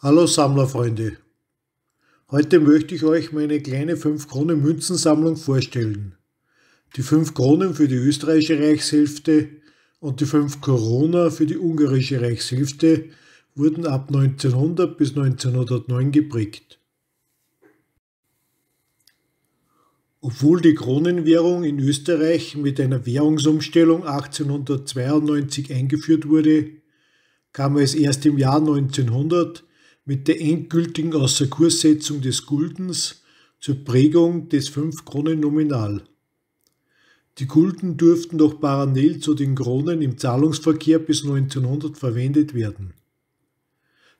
Hallo Sammlerfreunde. Heute möchte ich euch meine kleine 5-Kronen-Münzensammlung vorstellen. Die 5 Kronen für die österreichische Reichshälfte und die 5 Corona für die ungarische Reichshälfte wurden ab 1900 bis 1909 geprägt. Obwohl die Kronenwährung in Österreich mit einer Währungsumstellung 1892 eingeführt wurde, kam es erst im Jahr 1900 mit der endgültigen Außerkurssetzung des Guldens zur Prägung des 5 Kronen Nominal. Die Gulden durften noch parallel zu den Kronen im Zahlungsverkehr bis 1900 verwendet werden.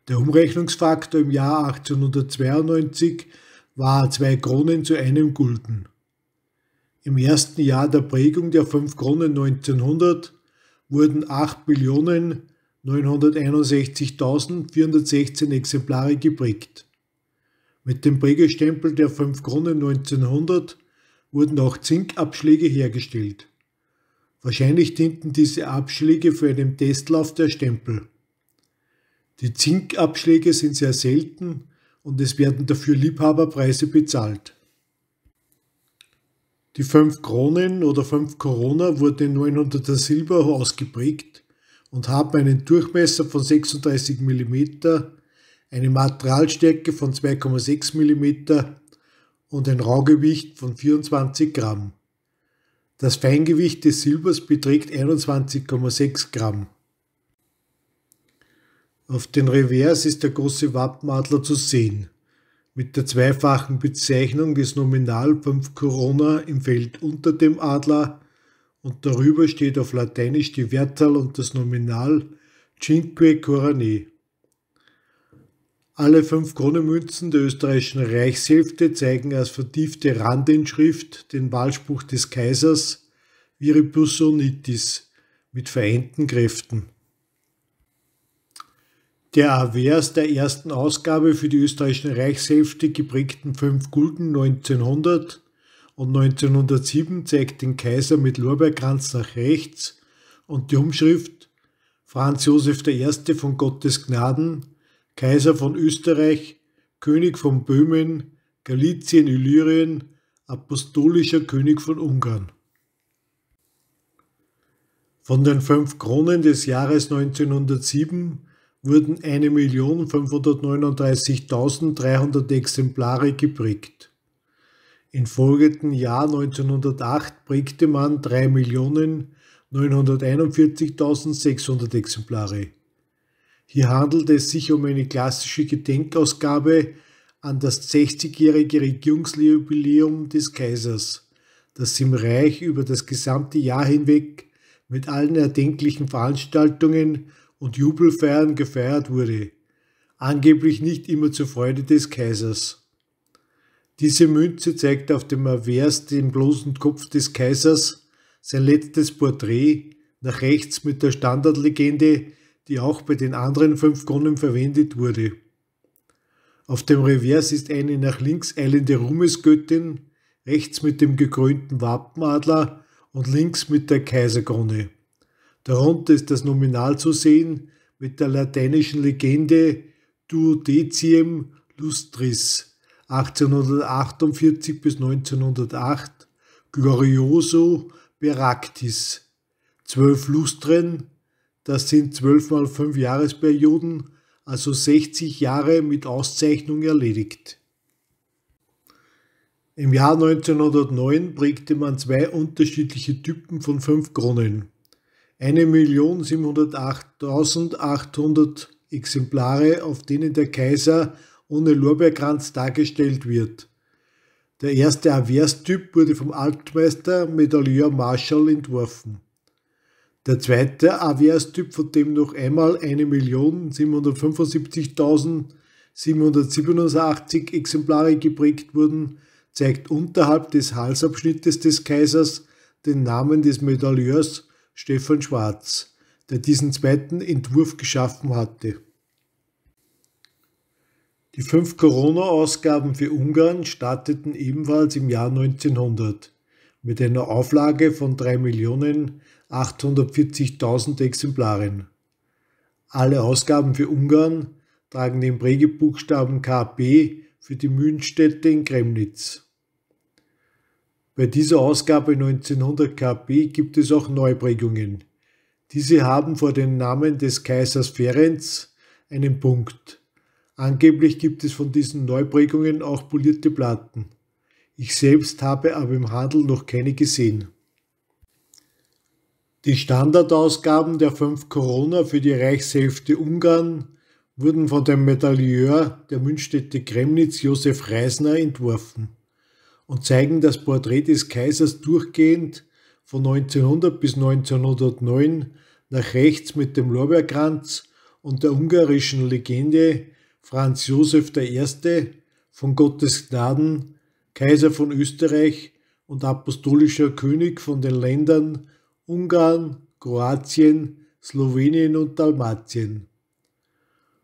Der Umrechnungsfaktor im Jahr 1892 war 2 Kronen zu einem Gulden. Im ersten Jahr der Prägung der 5 Kronen 1900 wurden 8 Billionen 961.416 Exemplare geprägt. Mit dem Prägestempel der 5 Kronen 1900 wurden auch Zinkabschläge hergestellt. Wahrscheinlich dienten diese Abschläge für einen Testlauf der Stempel. Die Zinkabschläge sind sehr selten und es werden dafür Liebhaberpreise bezahlt. Die 5 Kronen oder 5 Corona wurde 900er Silber ausgeprägt und haben einen Durchmesser von 36 mm, eine Materialstärke von 2,6 mm und ein Raugewicht von 24 Gramm. Das Feingewicht des Silbers beträgt 21,6 Gramm. Auf den Revers ist der große Wappenadler zu sehen, mit der zweifachen Bezeichnung des Nominal 5 Corona im Feld unter dem Adler und darüber steht auf Lateinisch die Wertal und das Nominal Cinque Corane. Alle fünf Kronemünzen der österreichischen Reichshälfte zeigen als vertiefte Randinschrift den Wahlspruch des Kaisers Viribus Unitis mit vereinten Kräften. Der Avers der ersten Ausgabe für die österreichische Reichshälfte geprägten fünf Gulden 1900 und 1907 zeigt den Kaiser mit Lorbeerkranz nach rechts und die Umschrift Franz Josef I. von Gottes Gnaden, Kaiser von Österreich, König von Böhmen, Galizien, Illyrien, apostolischer König von Ungarn. Von den fünf Kronen des Jahres 1907 wurden 1.539.300 Exemplare geprägt. Im folgenden Jahr 1908 prägte man 3.941.600 Exemplare. Hier handelt es sich um eine klassische Gedenkausgabe an das 60-jährige Regierungsjubiläum des Kaisers, das im Reich über das gesamte Jahr hinweg mit allen erdenklichen Veranstaltungen und Jubelfeiern gefeiert wurde, angeblich nicht immer zur Freude des Kaisers. Diese Münze zeigt auf dem Avers den bloßen Kopf des Kaisers, sein letztes Porträt, nach rechts mit der Standardlegende, die auch bei den anderen fünf Kronen verwendet wurde. Auf dem Revers ist eine nach links eilende Ruhmesgöttin, rechts mit dem gekrönten Wappenadler und links mit der Kaiserkrone. Darunter ist das Nominal zu sehen mit der lateinischen Legende Duodeciem Lustris, 1848 bis 1908 Glorioso Beractis. Zwölf Lustren, das sind zwölf mal fünf Jahresperioden, also 60 Jahre mit Auszeichnung erledigt. Im Jahr 1909 prägte man zwei unterschiedliche Typen von fünf Kronen. 1.708.800 Exemplare, auf denen der Kaiser ohne Lorbeerkranz dargestellt wird. Der erste Averstyp wurde vom Altmeister Medailleur Marshall entworfen. Der zweite Averstyp, von dem noch einmal 1.775.787 Exemplare geprägt wurden, zeigt unterhalb des Halsabschnittes des Kaisers den Namen des Medailleurs Stefan Schwarz, der diesen zweiten Entwurf geschaffen hatte. Die fünf Corona-Ausgaben für Ungarn starteten ebenfalls im Jahr 1900 mit einer Auflage von 3.840.000 Exemplaren. Alle Ausgaben für Ungarn tragen den Prägebuchstaben KB für die Mühnstätte in Kremnitz. Bei dieser Ausgabe 1900 KB gibt es auch Neuprägungen. Diese haben vor dem Namen des Kaisers Ferenc einen Punkt. Angeblich gibt es von diesen Neuprägungen auch polierte Platten. Ich selbst habe aber im Handel noch keine gesehen. Die Standardausgaben der 5 Corona für die Reichshälfte Ungarn wurden von dem Medailleur der Münchstätte Kremnitz Josef Reisner entworfen und zeigen das Porträt des Kaisers durchgehend von 1900 bis 1909 nach rechts mit dem Lorbeerkranz und der ungarischen Legende Franz Josef I., von Gottes Gnaden, Kaiser von Österreich und apostolischer König von den Ländern Ungarn, Kroatien, Slowenien und Dalmatien.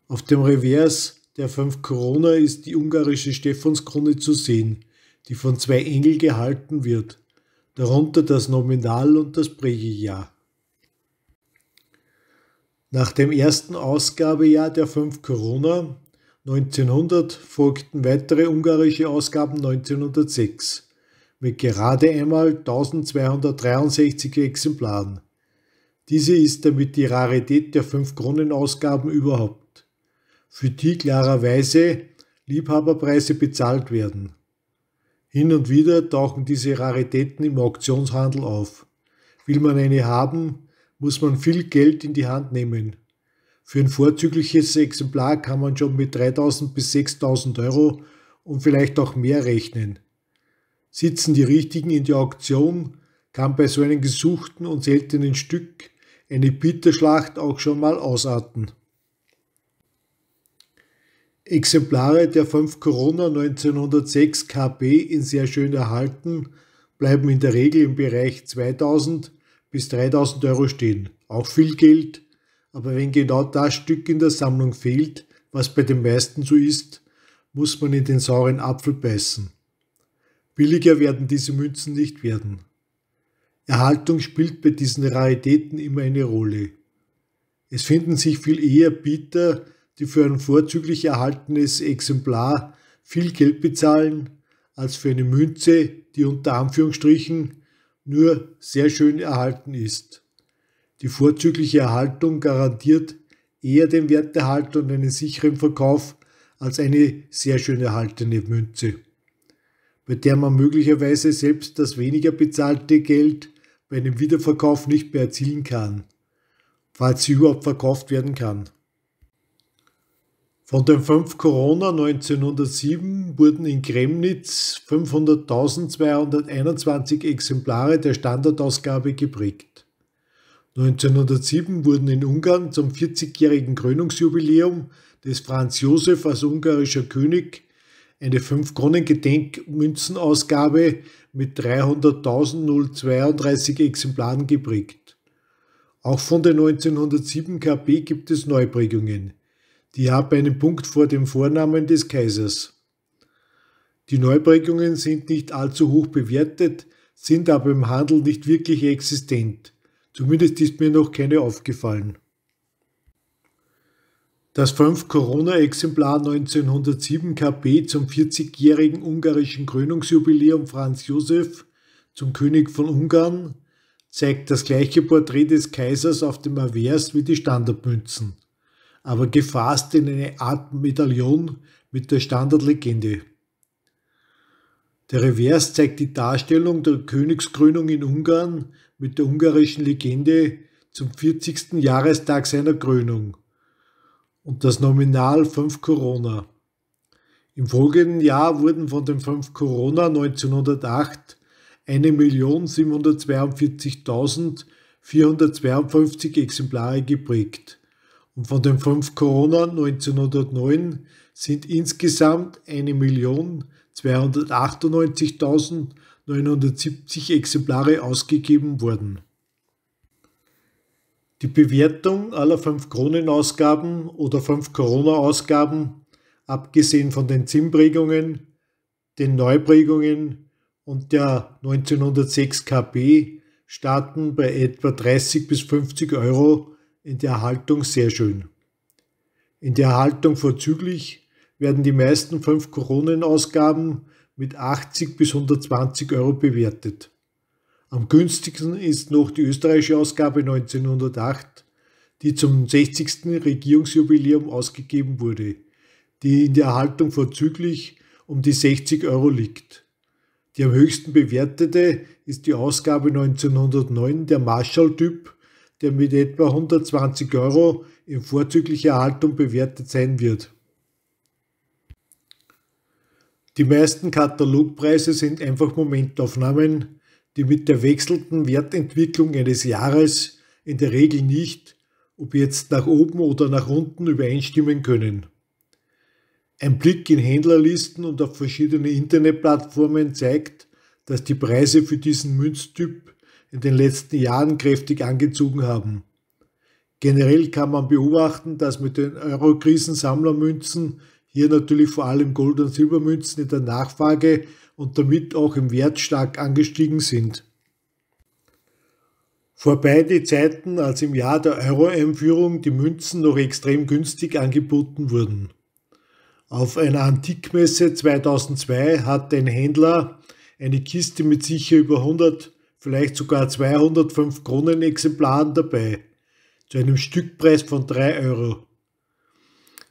Auf dem Revers der fünf Corona ist die ungarische Stephanskrone zu sehen, die von zwei Engeln gehalten wird, darunter das Nominal- und das Prägejahr. Nach dem ersten Ausgabejahr der fünf Corona 1900 folgten weitere ungarische Ausgaben 1906 mit gerade einmal 1263 Exemplaren. Diese ist damit die Rarität der 5-Kronen-Ausgaben überhaupt, für die klarerweise Liebhaberpreise bezahlt werden. Hin und wieder tauchen diese Raritäten im Auktionshandel auf. Will man eine haben, muss man viel Geld in die Hand nehmen für ein vorzügliches Exemplar kann man schon mit 3000 bis 6000 Euro und vielleicht auch mehr rechnen. Sitzen die Richtigen in der Auktion, kann bei so einem gesuchten und seltenen Stück eine Bieterschlacht auch schon mal ausarten. Exemplare der 5 Corona 1906 KB in sehr schön erhalten, bleiben in der Regel im Bereich 2000 bis 3000 Euro stehen. Auch viel Geld, aber wenn genau das Stück in der Sammlung fehlt, was bei den meisten so ist, muss man in den sauren Apfel beißen. Billiger werden diese Münzen nicht werden. Erhaltung spielt bei diesen Raritäten immer eine Rolle. Es finden sich viel eher Bieter, die für ein vorzüglich erhaltenes Exemplar viel Geld bezahlen, als für eine Münze, die unter Anführungsstrichen nur sehr schön erhalten ist. Die vorzügliche Erhaltung garantiert eher den Werterhalt und einen sicheren Verkauf als eine sehr schön erhaltene Münze, bei der man möglicherweise selbst das weniger bezahlte Geld bei einem Wiederverkauf nicht mehr erzielen kann, falls sie überhaupt verkauft werden kann. Von den fünf Corona 1907 wurden in Kremnitz 500.221 Exemplare der Standardausgabe geprägt. 1907 wurden in Ungarn zum 40-jährigen Krönungsjubiläum des Franz Josef als ungarischer König eine 5-Kronen-Gedenkmünzenausgabe mit 300.032 Exemplaren geprägt. Auch von der 1907 KP gibt es Neuprägungen. Die haben einen Punkt vor dem Vornamen des Kaisers. Die Neuprägungen sind nicht allzu hoch bewertet, sind aber im Handel nicht wirklich existent. Zumindest ist mir noch keine aufgefallen. Das 5 Corona-Exemplar 1907 KP zum 40-jährigen ungarischen Krönungsjubiläum Franz Josef zum König von Ungarn zeigt das gleiche Porträt des Kaisers auf dem Avers wie die Standardmünzen, aber gefasst in eine Art Medaillon mit der Standardlegende. Der Revers zeigt die Darstellung der Königskrönung in Ungarn mit der ungarischen Legende zum 40. Jahrestag seiner Krönung und das Nominal 5 Corona. Im folgenden Jahr wurden von den 5 Corona 1908 1.742.452 Exemplare geprägt. Und von den fünf Corona 1909 sind insgesamt 1.298.970 Exemplare ausgegeben worden. Die Bewertung aller 5 Kronenausgaben oder 5-Corona-Ausgaben, abgesehen von den Zimprägungen, den Neuprägungen und der 1906 KB, starten bei etwa 30 bis 50 Euro in der Haltung sehr schön. In der Haltung vorzüglich werden die meisten 5 Coronen-Ausgaben mit 80 bis 120 Euro bewertet. Am günstigsten ist noch die österreichische Ausgabe 1908, die zum 60. Regierungsjubiläum ausgegeben wurde, die in der Erhaltung vorzüglich um die 60 Euro liegt. Die am höchsten bewertete ist die Ausgabe 1909 der Marshall-Typ der mit etwa 120 Euro in vorzüglicher Haltung bewertet sein wird. Die meisten Katalogpreise sind einfach Momentaufnahmen, die mit der wechselnden Wertentwicklung eines Jahres in der Regel nicht, ob jetzt nach oben oder nach unten, übereinstimmen können. Ein Blick in Händlerlisten und auf verschiedene Internetplattformen zeigt, dass die Preise für diesen Münztyp in den letzten Jahren kräftig angezogen haben. Generell kann man beobachten, dass mit den Eurokrisen Sammlermünzen, hier natürlich vor allem Gold- und Silbermünzen in der Nachfrage und damit auch im Wert stark angestiegen sind. Vorbei die Zeiten, als im Jahr der Euro-Einführung die Münzen noch extrem günstig angeboten wurden. Auf einer Antikmesse 2002 hat ein Händler eine Kiste mit sicher über 100 vielleicht sogar 205 Kronenexemplaren dabei, zu einem Stückpreis von 3 Euro.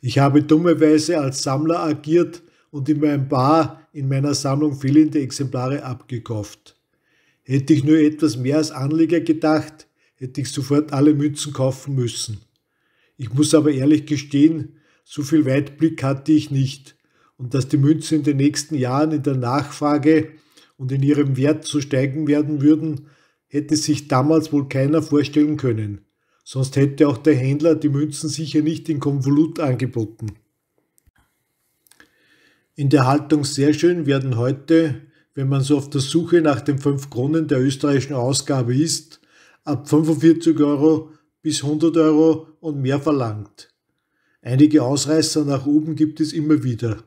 Ich habe dummerweise als Sammler agiert und in meinem Bar in meiner Sammlung fehlende Exemplare abgekauft. Hätte ich nur etwas mehr als Anleger gedacht, hätte ich sofort alle Mützen kaufen müssen. Ich muss aber ehrlich gestehen, so viel Weitblick hatte ich nicht und dass die Münzen in den nächsten Jahren in der Nachfrage und in ihrem Wert zu steigen werden würden, hätte sich damals wohl keiner vorstellen können. Sonst hätte auch der Händler die Münzen sicher nicht in Konvolut angeboten. In der Haltung sehr schön werden heute, wenn man so auf der Suche nach den 5 Kronen der österreichischen Ausgabe ist, ab 45 Euro bis 100 Euro und mehr verlangt. Einige Ausreißer nach oben gibt es immer wieder.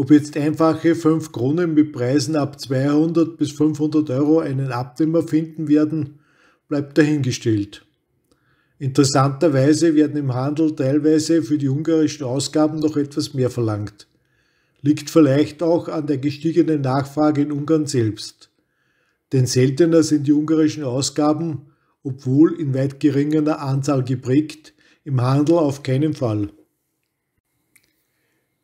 Ob jetzt einfache 5 Kronen mit Preisen ab 200 bis 500 Euro einen Abnehmer finden werden, bleibt dahingestellt. Interessanterweise werden im Handel teilweise für die ungarischen Ausgaben noch etwas mehr verlangt. Liegt vielleicht auch an der gestiegenen Nachfrage in Ungarn selbst. Denn seltener sind die ungarischen Ausgaben, obwohl in weit geringerer Anzahl geprägt, im Handel auf keinen Fall.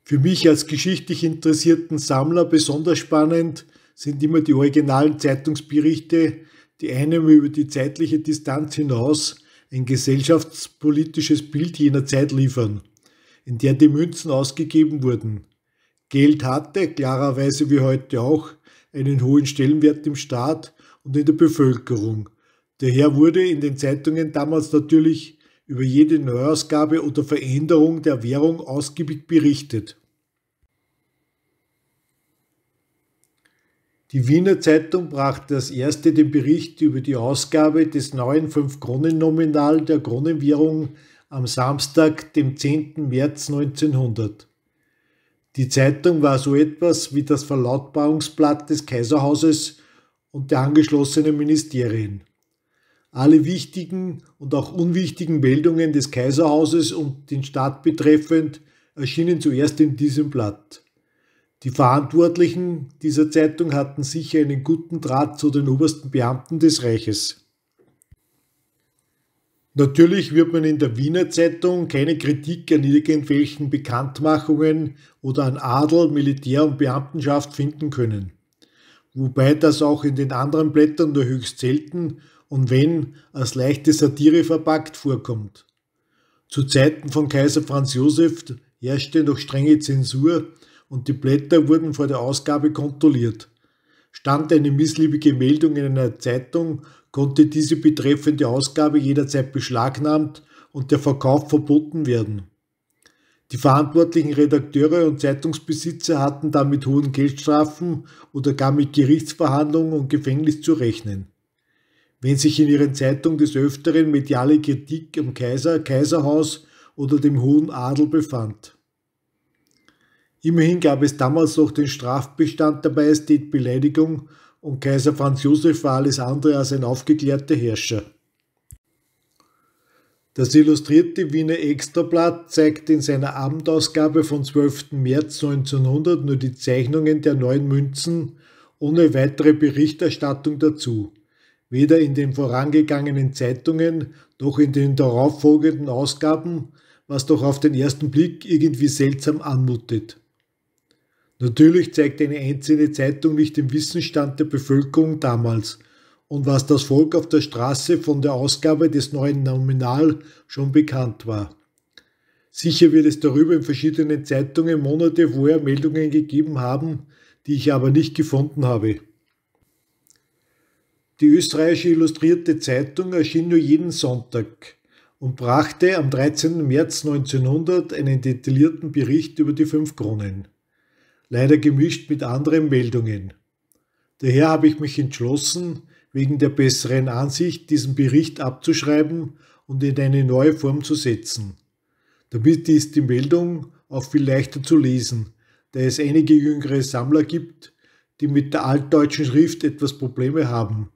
Für mich als geschichtlich interessierten Sammler besonders spannend sind immer die originalen Zeitungsberichte, die einem über die zeitliche Distanz hinaus ein gesellschaftspolitisches Bild jener Zeit liefern, in der die Münzen ausgegeben wurden. Geld hatte, klarerweise wie heute auch, einen hohen Stellenwert im Staat und in der Bevölkerung. Daher wurde in den Zeitungen damals natürlich über jede Neuausgabe oder Veränderung der Währung ausgiebig berichtet. Die Wiener Zeitung brachte als erste den Bericht über die Ausgabe des neuen 5-Kronen-Nominal der Kronenwährung am Samstag, dem 10. März 1900. Die Zeitung war so etwas wie das Verlautbarungsblatt des Kaiserhauses und der angeschlossenen Ministerien alle wichtigen und auch unwichtigen Meldungen des Kaiserhauses und den Staat betreffend erschienen zuerst in diesem Blatt. Die Verantwortlichen dieser Zeitung hatten sicher einen guten Draht zu den obersten Beamten des Reiches. Natürlich wird man in der Wiener Zeitung keine Kritik an irgendwelchen Bekanntmachungen oder an Adel, Militär und Beamtenschaft finden können. Wobei das auch in den anderen Blättern nur höchst selten und wenn als leichte Satire verpackt vorkommt. Zu Zeiten von Kaiser Franz Josef herrschte noch strenge Zensur und die Blätter wurden vor der Ausgabe kontrolliert. Stand eine missliebige Meldung in einer Zeitung, konnte diese betreffende Ausgabe jederzeit beschlagnahmt und der Verkauf verboten werden. Die verantwortlichen Redakteure und Zeitungsbesitzer hatten damit hohen Geldstrafen oder gar mit Gerichtsverhandlungen und Gefängnis zu rechnen. Wenn sich in ihren Zeitungen des Öfteren mediale Kritik am Kaiser, Kaiserhaus oder dem hohen Adel befand. Immerhin gab es damals noch den Strafbestand der Majestätbeleidigung und Kaiser Franz Josef war alles andere als ein aufgeklärter Herrscher. Das illustrierte Wiener Extrablatt zeigt in seiner Abendausgabe vom 12. März 1900 nur die Zeichnungen der neuen Münzen ohne weitere Berichterstattung dazu weder in den vorangegangenen Zeitungen noch in den darauffolgenden Ausgaben, was doch auf den ersten Blick irgendwie seltsam anmutet. Natürlich zeigt eine einzelne Zeitung nicht den Wissensstand der Bevölkerung damals und was das Volk auf der Straße von der Ausgabe des neuen Nominal schon bekannt war. Sicher wird es darüber in verschiedenen Zeitungen Monate vorher Meldungen gegeben haben, die ich aber nicht gefunden habe. Die österreichische Illustrierte Zeitung erschien nur jeden Sonntag und brachte am 13. März 1900 einen detaillierten Bericht über die fünf Kronen, leider gemischt mit anderen Meldungen. Daher habe ich mich entschlossen, wegen der besseren Ansicht diesen Bericht abzuschreiben und in eine neue Form zu setzen. Damit ist die Meldung auch viel leichter zu lesen, da es einige jüngere Sammler gibt, die mit der altdeutschen Schrift etwas Probleme haben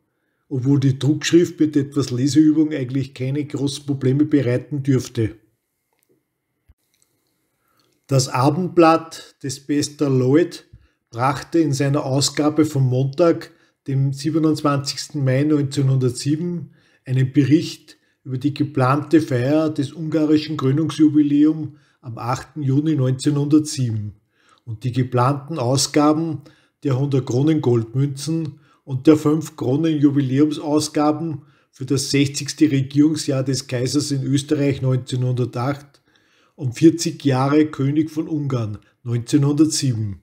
obwohl die Druckschrift mit etwas Leseübung eigentlich keine großen Probleme bereiten dürfte. Das Abendblatt des Bester Lloyd brachte in seiner Ausgabe vom Montag, dem 27. Mai 1907, einen Bericht über die geplante Feier des ungarischen Gründungsjubiläums am 8. Juni 1907 und die geplanten Ausgaben der 100 Kronen Goldmünzen und der 5 Kronen Jubiläumsausgaben für das 60. Regierungsjahr des Kaisers in Österreich 1908 und 40 Jahre König von Ungarn 1907.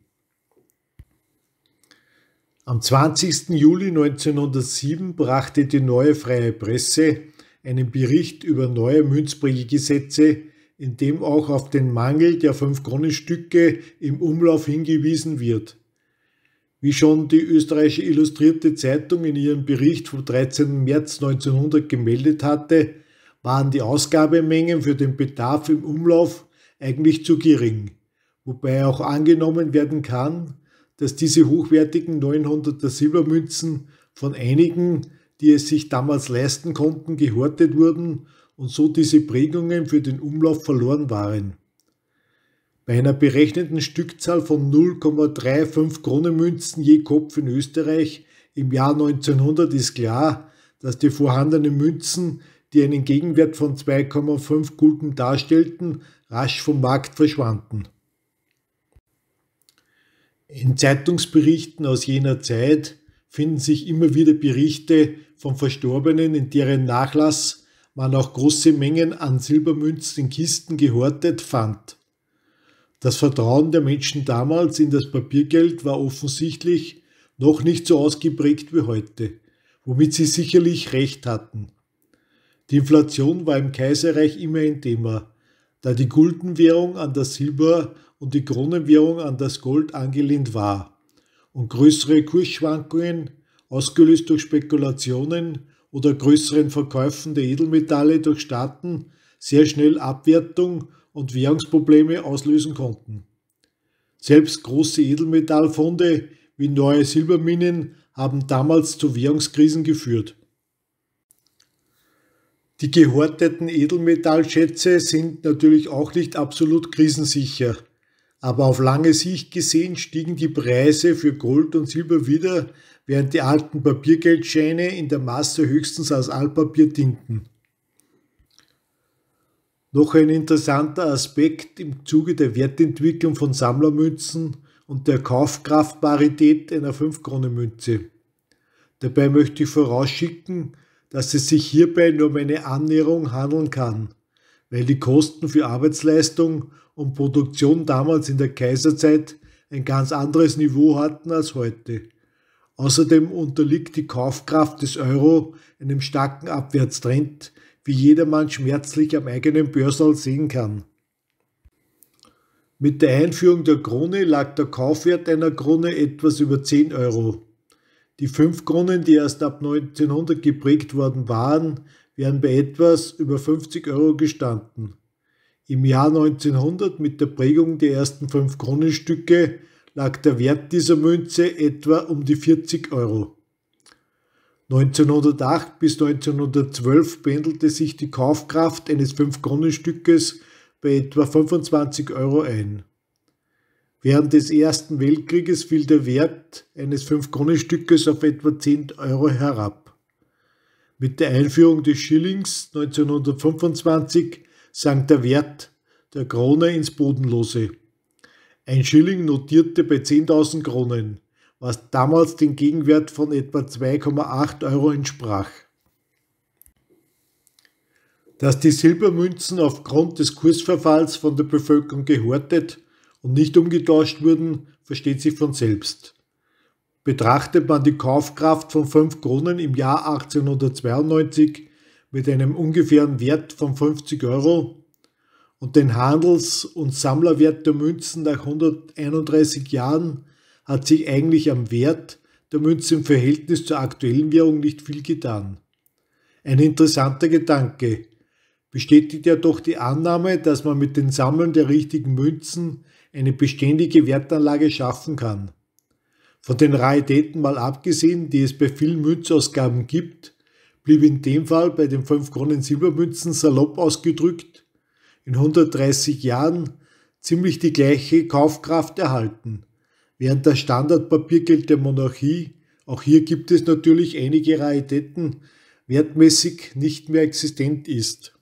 Am 20. Juli 1907 brachte die neue freie Presse einen Bericht über neue Münzprägegesetze, in dem auch auf den Mangel der 5-Kronen-Stücke im Umlauf hingewiesen wird. Wie schon die österreichische Illustrierte Zeitung in ihrem Bericht vom 13. März 1900 gemeldet hatte, waren die Ausgabemengen für den Bedarf im Umlauf eigentlich zu gering, wobei auch angenommen werden kann, dass diese hochwertigen 900er Silbermünzen von einigen, die es sich damals leisten konnten, gehortet wurden und so diese Prägungen für den Umlauf verloren waren. Bei einer berechneten Stückzahl von 0,35 Kronenmünzen je Kopf in Österreich im Jahr 1900 ist klar, dass die vorhandenen Münzen, die einen Gegenwert von 2,5 Gulden darstellten, rasch vom Markt verschwanden. In Zeitungsberichten aus jener Zeit finden sich immer wieder Berichte von Verstorbenen, in deren Nachlass man auch große Mengen an Silbermünzen in Kisten gehortet fand. Das Vertrauen der Menschen damals in das Papiergeld war offensichtlich noch nicht so ausgeprägt wie heute, womit sie sicherlich recht hatten. Die Inflation war im Kaiserreich immer ein Thema, da die Guldenwährung an das Silber und die Kronenwährung an das Gold angelehnt war und größere Kursschwankungen, ausgelöst durch Spekulationen oder größeren Verkäufen der Edelmetalle durch Staaten, sehr schnell Abwertung und Währungsprobleme auslösen konnten. Selbst große Edelmetallfunde wie neue Silberminen haben damals zu Währungskrisen geführt. Die gehorteten Edelmetallschätze sind natürlich auch nicht absolut krisensicher, aber auf lange Sicht gesehen stiegen die Preise für Gold und Silber wieder, während die alten Papiergeldscheine in der Masse höchstens als Altpapier dienten. Noch ein interessanter Aspekt im Zuge der Wertentwicklung von Sammlermünzen und der Kaufkraftparität einer 5 kronen münze Dabei möchte ich vorausschicken, dass es sich hierbei nur um eine Annäherung handeln kann, weil die Kosten für Arbeitsleistung und Produktion damals in der Kaiserzeit ein ganz anderes Niveau hatten als heute. Außerdem unterliegt die Kaufkraft des Euro einem starken Abwärtstrend, wie jedermann schmerzlich am eigenen Börsal sehen kann. Mit der Einführung der Krone lag der Kaufwert einer Krone etwas über 10 Euro. Die 5 Kronen, die erst ab 1900 geprägt worden waren, wären bei etwas über 50 Euro gestanden. Im Jahr 1900 mit der Prägung der ersten 5 Kronenstücke lag der Wert dieser Münze etwa um die 40 Euro. 1908 bis 1912 pendelte sich die Kaufkraft eines 5-Kronen-Stückes bei etwa 25 Euro ein. Während des Ersten Weltkrieges fiel der Wert eines 5-Kronen-Stückes auf etwa 10 Euro herab. Mit der Einführung des Schillings 1925 sank der Wert der Krone ins Bodenlose. Ein Schilling notierte bei 10.000 Kronen was damals den Gegenwert von etwa 2,8 Euro entsprach. Dass die Silbermünzen aufgrund des Kursverfalls von der Bevölkerung gehortet und nicht umgetauscht wurden, versteht sich von selbst. Betrachtet man die Kaufkraft von 5 Kronen im Jahr 1892 mit einem ungefähren Wert von 50 Euro und den Handels- und Sammlerwert der Münzen nach 131 Jahren, hat sich eigentlich am Wert der Münze im Verhältnis zur aktuellen Währung nicht viel getan. Ein interessanter Gedanke, bestätigt ja doch die Annahme, dass man mit dem Sammeln der richtigen Münzen eine beständige Wertanlage schaffen kann. Von den Raritäten mal abgesehen, die es bei vielen Münzausgaben gibt, blieb in dem Fall bei den 5 Kronen Silbermünzen salopp ausgedrückt in 130 Jahren ziemlich die gleiche Kaufkraft erhalten. Während das Standardpapiergeld der Monarchie, auch hier gibt es natürlich einige Raritäten, wertmäßig nicht mehr existent ist.